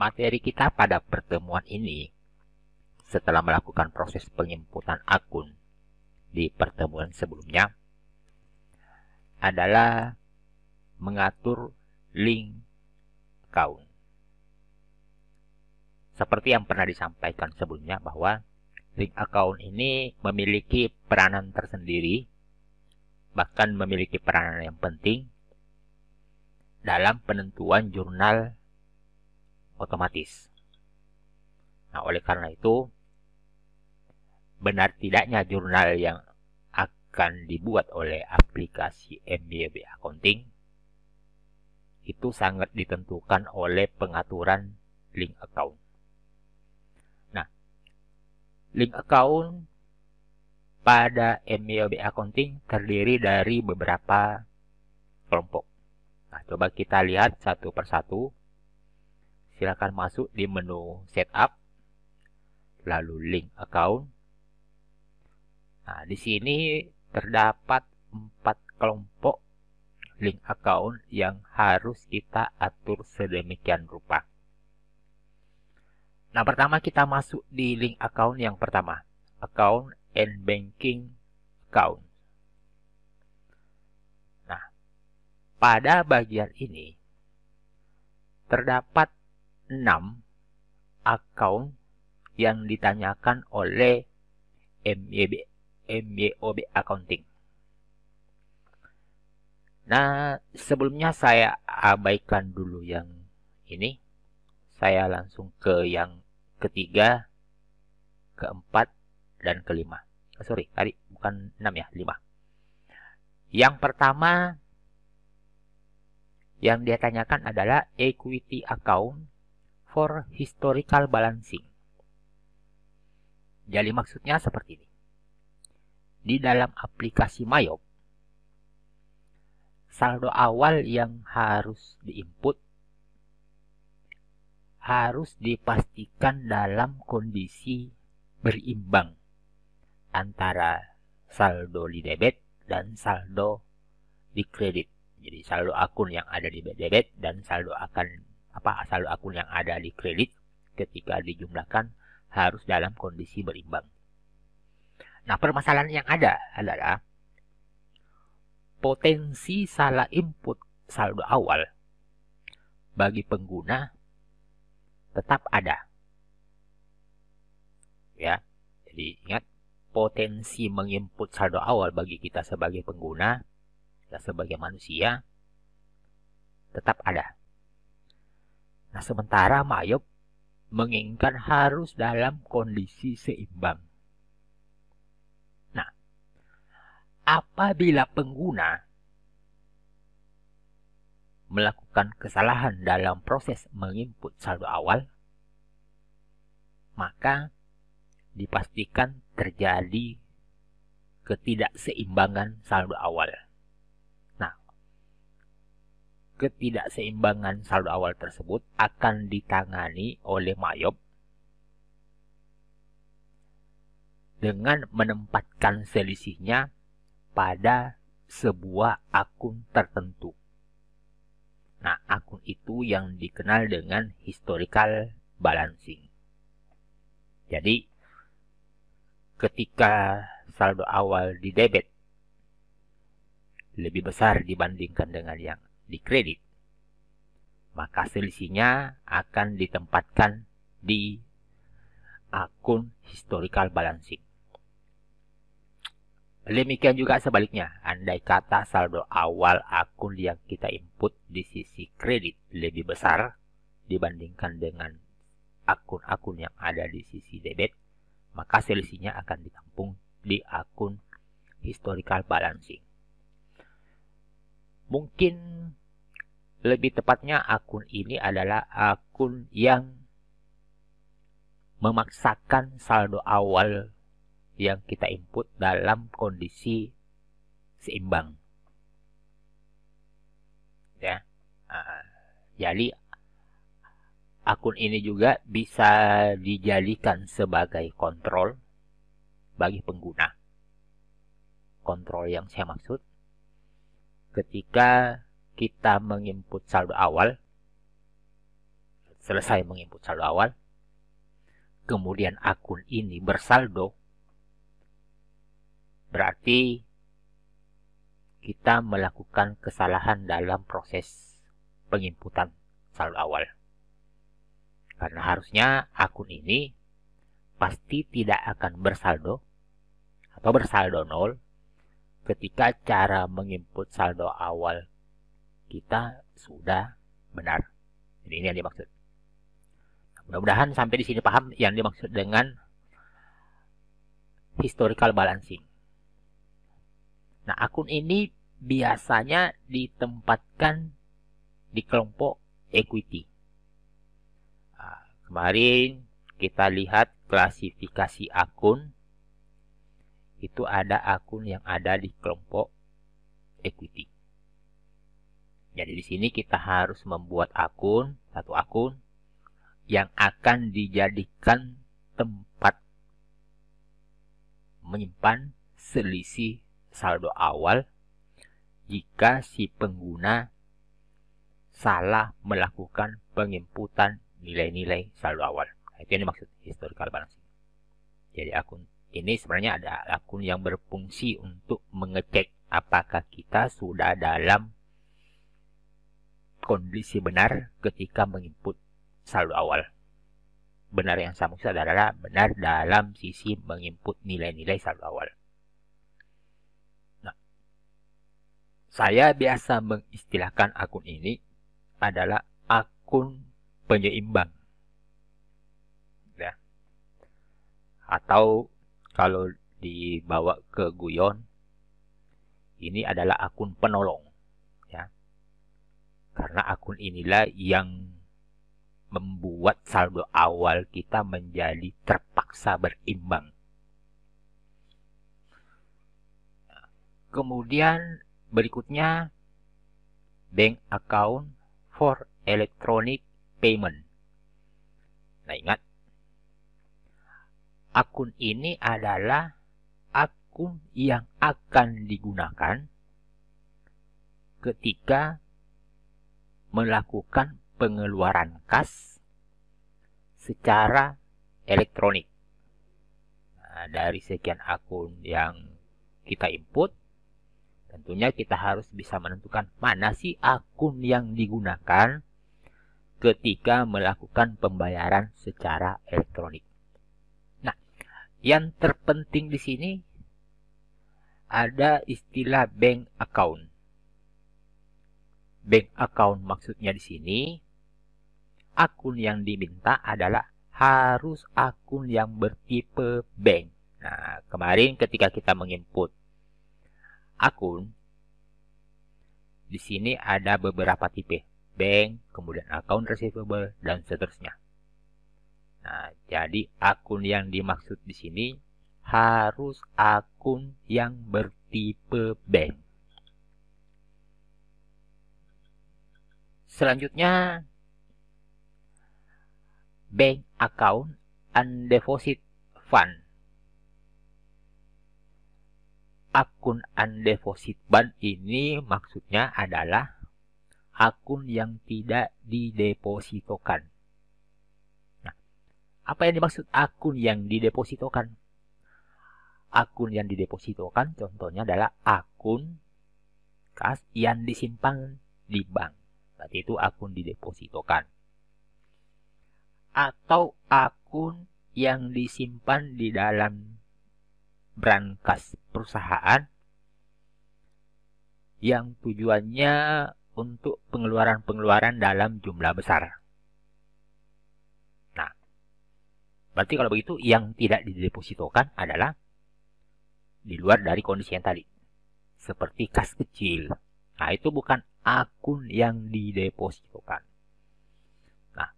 materi kita pada pertemuan ini setelah melakukan proses penyemputan akun di pertemuan sebelumnya adalah mengatur link account. Seperti yang pernah disampaikan sebelumnya bahwa link account ini memiliki peranan tersendiri bahkan memiliki peranan yang penting dalam penentuan jurnal otomatis. Nah, oleh karena itu, benar tidaknya jurnal yang akan dibuat oleh aplikasi MBB Accounting itu sangat ditentukan oleh pengaturan link account. Nah, link account pada MBB Accounting terdiri dari beberapa kelompok. Nah, coba kita lihat satu persatu silakan masuk di menu setup, lalu link account. Nah, di sini terdapat empat kelompok link account yang harus kita atur sedemikian rupa. Nah, pertama kita masuk di link account yang pertama, account and banking account. Nah, pada bagian ini terdapat 6 akun yang ditanyakan oleh MYB, MYOB Accounting. Nah, sebelumnya saya abaikan dulu yang ini. Saya langsung ke yang ketiga, keempat, dan kelima. Oh, sorry, tadi bukan enam ya, lima. Yang pertama yang dia tanyakan adalah equity account for historical balancing. Jadi maksudnya seperti ini. Di dalam aplikasi Mayop, saldo awal yang harus diinput harus dipastikan dalam kondisi berimbang antara saldo di debit dan saldo di kredit. Jadi saldo akun yang ada di debit dan saldo akan apa saldo akun yang ada di kredit ketika dijumlahkan harus dalam kondisi berimbang. Nah, permasalahan yang ada adalah potensi salah input saldo awal bagi pengguna tetap ada. Ya. Jadi ingat potensi menginput saldo awal bagi kita sebagai pengguna, kita sebagai manusia tetap ada. Nah, sementara Mayob menginginkan harus dalam kondisi seimbang. Nah, apabila pengguna melakukan kesalahan dalam proses menginput saldo awal, maka dipastikan terjadi ketidakseimbangan saldo awal ketidakseimbangan saldo awal tersebut akan ditangani oleh Mayob dengan menempatkan selisihnya pada sebuah akun tertentu. Nah, akun itu yang dikenal dengan historical balancing. Jadi, ketika saldo awal di debit lebih besar dibandingkan dengan yang di kredit maka selisihnya akan ditempatkan di akun historical balancing. Demikian juga sebaliknya, andai kata saldo awal akun yang kita input di sisi kredit lebih besar dibandingkan dengan akun-akun yang ada di sisi debit, maka selisihnya akan ditampung di akun historical balancing. Mungkin lebih tepatnya akun ini adalah akun yang memaksakan saldo awal yang kita input dalam kondisi seimbang. Ya. Ah, jadi akun ini juga bisa dijadikan sebagai kontrol bagi pengguna. Kontrol yang saya maksud ketika kita menginput saldo awal, selesai menginput saldo awal, kemudian akun ini bersaldo, berarti kita melakukan kesalahan dalam proses penginputan saldo awal. Karena harusnya akun ini pasti tidak akan bersaldo atau bersaldo nol ketika cara menginput saldo awal kita sudah benar. Jadi ini yang dimaksud. mudah-mudahan sampai di sini paham yang dimaksud dengan historical balancing. Nah, akun ini biasanya ditempatkan di kelompok equity. Ah, kemarin kita lihat klasifikasi akun itu ada akun yang ada di kelompok equity. Jadi di sini kita harus membuat akun, satu akun yang akan dijadikan tempat menyimpan selisih saldo awal jika si pengguna salah melakukan penginputan nilai-nilai saldo awal. Nah, itu yang dimaksud historical balancing. Jadi akun ini sebenarnya ada akun yang berfungsi untuk mengecek apakah kita sudah dalam kondisi benar ketika menginput saldo awal. Benar yang sama maksud adalah benar dalam sisi menginput nilai-nilai saldo awal. Nah, saya biasa mengistilahkan akun ini adalah akun penyeimbang. Ya. Atau kalau dibawa ke guyon, ini adalah akun penolong karena akun inilah yang membuat saldo awal kita menjadi terpaksa berimbang. Kemudian berikutnya bank account for electronic payment. Nah, ingat akun ini adalah akun yang akan digunakan ketika melakukan pengeluaran kas secara elektronik. Nah, dari sekian akun yang kita input, tentunya kita harus bisa menentukan mana sih akun yang digunakan ketika melakukan pembayaran secara elektronik. Nah, yang terpenting di sini ada istilah bank account bank account maksudnya di sini akun yang diminta adalah harus akun yang bertipe bank. Nah, kemarin ketika kita menginput akun di sini ada beberapa tipe, bank, kemudian akun receivable dan seterusnya. Nah, jadi akun yang dimaksud di sini harus akun yang bertipe bank. Selanjutnya, bank account and deposit fund. Akun and deposit fund ini maksudnya adalah akun yang tidak didepositokan. Nah, apa yang dimaksud akun yang didepositokan? Akun yang didepositokan contohnya adalah akun kas yang disimpan di bank berarti itu akun didepositokan. Atau akun yang disimpan di dalam brankas perusahaan yang tujuannya untuk pengeluaran-pengeluaran dalam jumlah besar. Nah, berarti kalau begitu yang tidak didepositokan adalah di luar dari kondisi yang tadi. Seperti kas kecil. Nah, itu bukan akun yang didepositokan. Nah,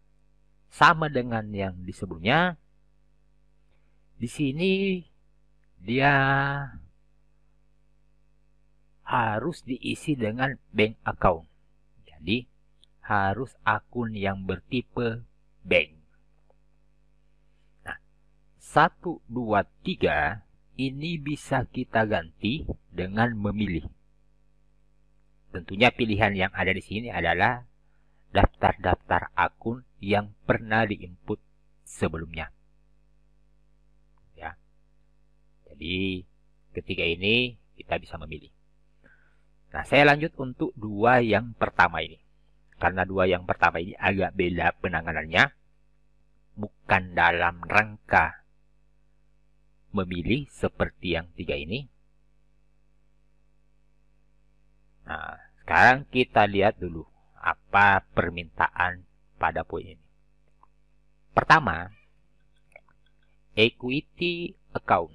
sama dengan yang di sebelumnya, di sini dia harus diisi dengan bank account. Jadi, harus akun yang bertipe bank. Nah, 1, 2, 3 ini bisa kita ganti dengan memilih. Tentunya pilihan yang ada di sini adalah daftar-daftar akun yang pernah diinput sebelumnya. Ya. Jadi ketiga ini kita bisa memilih. Nah, saya lanjut untuk dua yang pertama ini. Karena dua yang pertama ini agak beda penanganannya. Bukan dalam rangka memilih seperti yang tiga ini, Nah, sekarang kita lihat dulu apa permintaan pada poin ini. Pertama, equity account.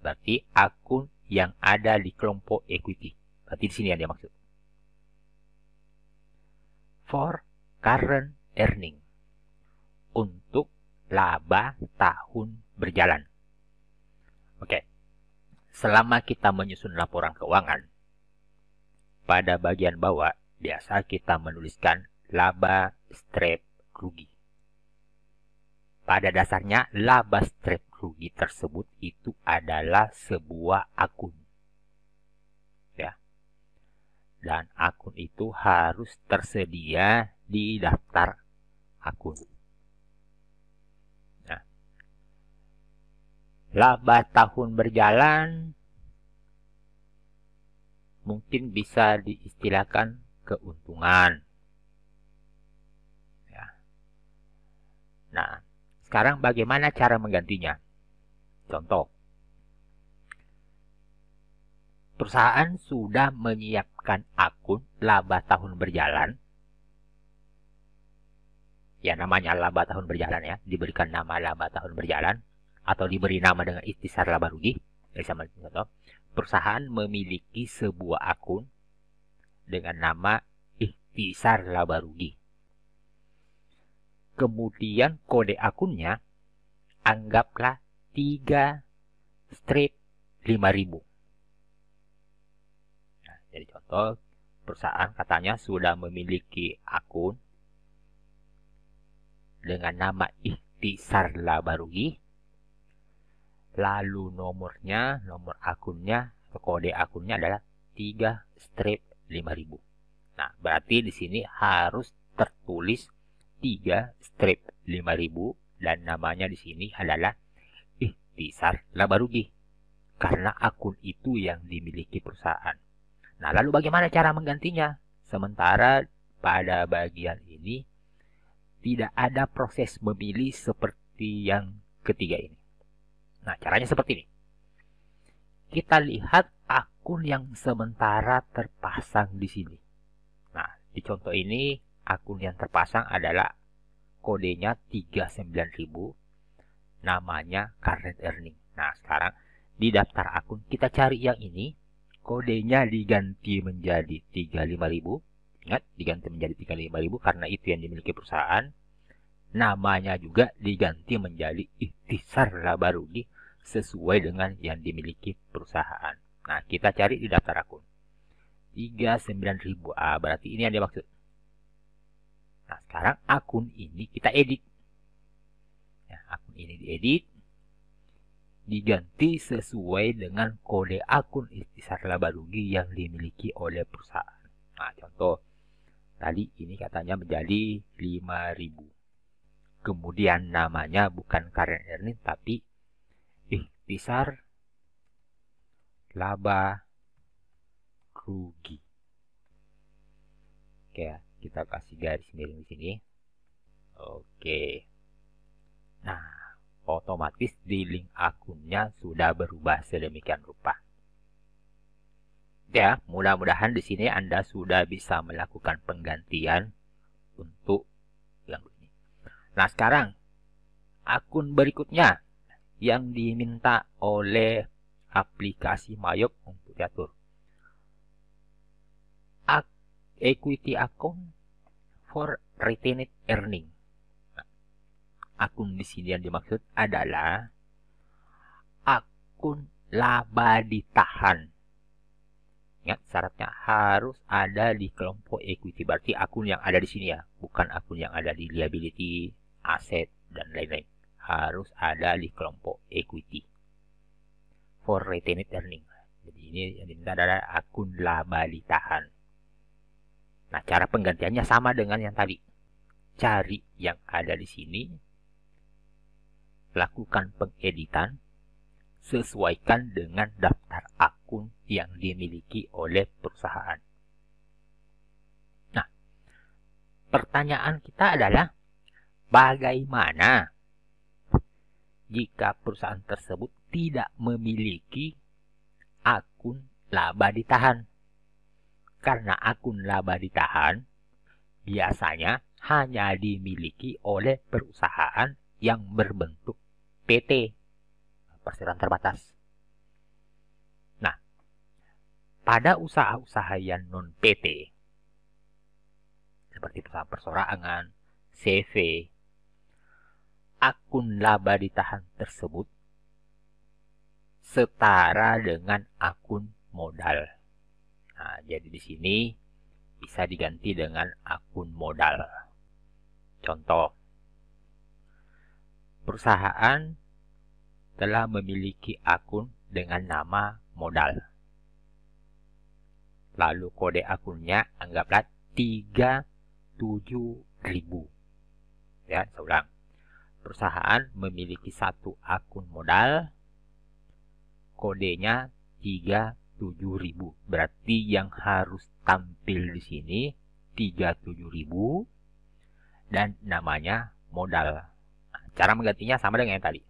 Berarti akun yang ada di kelompok equity. Berarti di sini yang dia maksud. For current earning. Untuk laba tahun berjalan. Oke. Selama kita menyusun laporan keuangan, pada bagian bawah biasa kita menuliskan laba strip rugi. Pada dasarnya, laba strip rugi tersebut itu adalah sebuah akun. Ya. Dan akun itu harus tersedia di daftar akun. Nah, laba tahun berjalan mungkin bisa diistilahkan keuntungan. Ya. Nah, sekarang bagaimana cara menggantinya? Contoh, perusahaan sudah menyiapkan akun laba tahun berjalan. Ya namanya laba tahun berjalan ya, diberikan nama laba tahun berjalan atau diberi nama dengan istisar laba rugi. Misalnya contoh perusahaan memiliki sebuah akun dengan nama Ihtisar Labarugi. Kemudian kode akunnya anggaplah 3 strip 5000. Nah, jadi contoh perusahaan katanya sudah memiliki akun dengan nama Ihtisar Labarugi. Lalu nomornya, nomor akunnya, kode akunnya adalah 3 strip 5000. Nah, berarti di sini harus tertulis 3 strip 5000 dan namanya di sini adalah Ihtisar laba rugi karena akun itu yang dimiliki perusahaan. Nah, lalu bagaimana cara menggantinya? Sementara pada bagian ini tidak ada proses memilih seperti yang ketiga ini. Nah, caranya seperti ini. Kita lihat akun yang sementara terpasang di sini. Nah, di contoh ini akun yang terpasang adalah kodenya 39000 namanya current earning. Nah, sekarang di daftar akun kita cari yang ini kodenya diganti menjadi 35000 ingat diganti menjadi 35000 karena itu yang dimiliki perusahaan namanya juga diganti menjadi ikhtisar labarudi sesuai dengan yang dimiliki perusahaan. Nah, kita cari di daftar akun. 39.000. A. berarti ini yang dimaksud. Nah, sekarang akun ini kita edit. Ya, akun ini diedit. Diganti sesuai dengan kode akun istisar laba yang dimiliki oleh perusahaan. Nah, contoh. Tadi ini katanya menjadi 5000 kemudian namanya bukan current earning tapi ikhtisar laba rugi. Oke ya, kita kasih garis miring di sini. Oke. Nah, otomatis di link akunnya sudah berubah sedemikian rupa. Ya, mudah-mudahan di sini Anda sudah bisa melakukan penggantian untuk Nah sekarang akun berikutnya yang diminta oleh aplikasi Mayok untuk diatur. equity account for retained earning. Nah, akun di sini yang dimaksud adalah akun laba ditahan. Ingat ya, syaratnya harus ada di kelompok equity berarti akun yang ada di sini ya, bukan akun yang ada di liability aset, dan lain-lain. Harus ada di kelompok equity. For retained earning. Jadi ini yang diminta adalah akun laba ditahan. Nah, cara penggantiannya sama dengan yang tadi. Cari yang ada di sini, lakukan pengeditan, sesuaikan dengan daftar akun yang dimiliki oleh perusahaan. Nah, pertanyaan kita adalah Bagaimana jika perusahaan tersebut tidak memiliki akun laba ditahan? Karena akun laba ditahan biasanya hanya dimiliki oleh perusahaan yang berbentuk PT perseroan terbatas. Nah, pada usaha-usaha yang non PT seperti perusahaan persorangan, CV, akun laba ditahan tersebut setara dengan akun modal. Nah, jadi di sini bisa diganti dengan akun modal. Contoh, perusahaan telah memiliki akun dengan nama modal. Lalu kode akunnya anggaplah 37000. Ya, saya ulang perusahaan memiliki satu akun modal kodenya 37000 berarti yang harus tampil di sini 37000 dan namanya modal cara menggantinya sama dengan yang tadi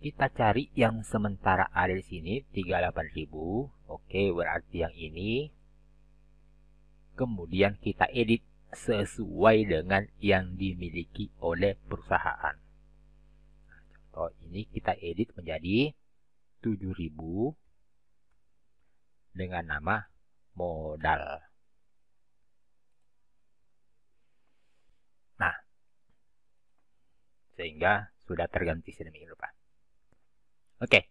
kita cari yang sementara ada di sini 38000 oke berarti yang ini kemudian kita edit sesuai dengan yang dimiliki oleh perusahaan. contoh ini kita edit menjadi 7000 dengan nama modal. Nah, sehingga sudah terganti sedemikian rupa. Oke,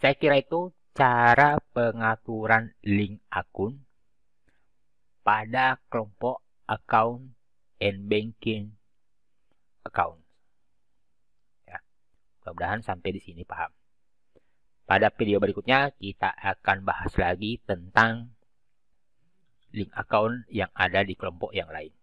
saya kira itu cara pengaturan link akun pada kelompok account and banking account. Ya. Mudah-mudahan sampai di sini paham. Pada video berikutnya kita akan bahas lagi tentang link account yang ada di kelompok yang lain.